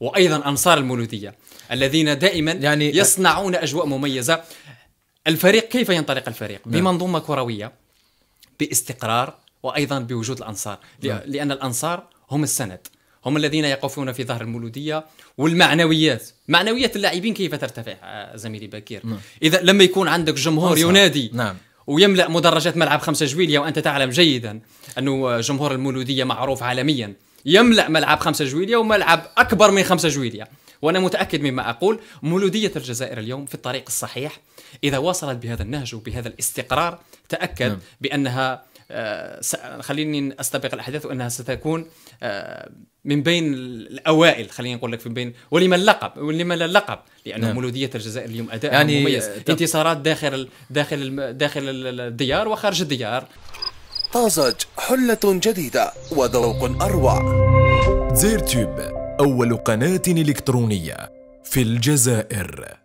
وايضا انصار المولوديه الذين دائما يعني يصنعون اجواء مميزه الفريق كيف ينطلق الفريق نعم. بمنظومه كرويه باستقرار وايضا بوجود الانصار نعم. لان الانصار هم السند هم الذين يقفون في ظهر المولوديه والمعنويات معنويات اللاعبين كيف ترتفع زميلي بكير نعم. اذا لما يكون عندك جمهور ينادي نعم ويملا مدرجات ملعب خمسة جويليه وانت تعلم جيدا انه جمهور المولوديه معروف عالميا يملأ ملعب 5 جويلية وملعب أكبر من 5 جويلية وأنا متأكد مما أقول مولودية الجزائر اليوم في الطريق الصحيح إذا واصلت بهذا النهج وبهذا الاستقرار تأكد نعم. بأنها آه خليني استبق الاحداث وانها ستكون آه من بين الاوائل خليني نقول لك من بين ولما اللقب ولما لا اللقب لان نعم. مولوديه الجزائر اليوم اداء يعني مميز دم. انتصارات داخل داخل داخل الديار وخارج الديار طازج حلة جديدة وذوق أروع زيرتوب أول قناة إلكترونية في الجزائر